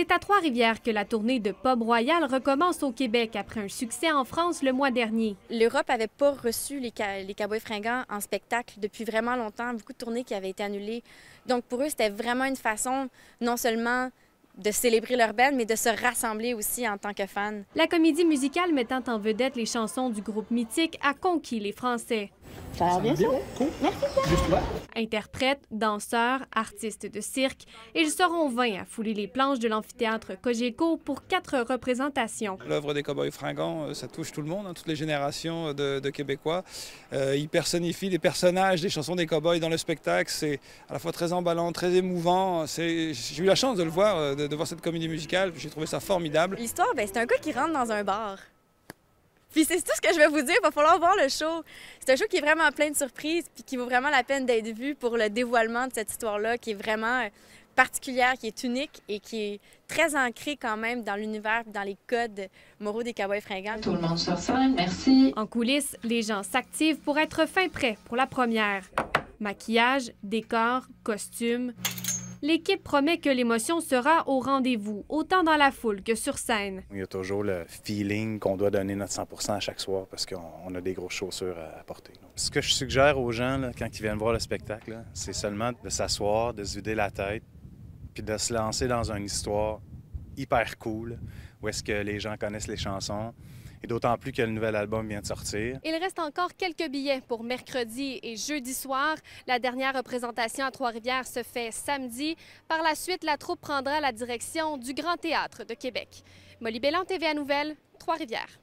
C'est à Trois-Rivières que la tournée de Pop Royal recommence au Québec après un succès en France le mois dernier. L'Europe n'avait pas reçu les, Cowboys fringants en spectacle depuis vraiment longtemps, beaucoup de tournées qui avaient été annulées. Donc pour eux, c'était vraiment une façon non seulement de célébrer leur belle, mais de se rassembler aussi en tant que fans. La comédie musicale mettant en vedette les chansons du groupe mythique a conquis les Français. Ça Interprètes, danseurs, artistes de cirque, ils seront 20 à fouler les planches de l'amphithéâtre Cogeco pour quatre représentations. L'œuvre des Cowboys fringants, euh, ça touche tout le monde, hein, toutes les générations euh, de, Québécois. Euh, ils personnifient les personnages des chansons des Cowboys dans le spectacle. C'est à la fois très emballant, très émouvant. J'ai eu la chance de le voir, de, de voir cette comédie musicale. J'ai trouvé ça formidable. L'histoire, ben, c'est un gars qui rentre dans un bar. Puis c'est tout ce que je vais vous dire. Il va falloir voir le show. C'est un show qui est vraiment plein de surprises puis qui vaut vraiment la peine d'être vu pour le dévoilement de cette histoire-là qui est vraiment euh, particulière, qui est unique et qui est très ancrée quand même dans l'univers, dans les codes moraux des cowboys fringants. Tout le monde sur scène, merci. En coulisses, les gens s'activent pour être fin prêts pour la première. Maquillage, décor, costumes l'équipe promet que l'émotion sera au rendez-vous, autant dans la foule que sur scène. Il y a toujours le feeling qu'on doit donner notre 100 à chaque soir parce qu'on a des grosses chaussures à porter. ce que je suggère aux gens quand ils viennent voir le spectacle, c'est seulement de s'asseoir, de se vider la tête, puis de se lancer dans une histoire hyper cool, où est-ce que les gens connaissent les chansons, et d'autant plus que le nouvel album vient de sortir. Il reste encore quelques billets pour mercredi et jeudi soir. La dernière représentation à Trois-Rivières se fait samedi. Par la suite, la troupe prendra la direction du Grand Théâtre de Québec. Molly TV TVA Nouvelle, Trois-Rivières.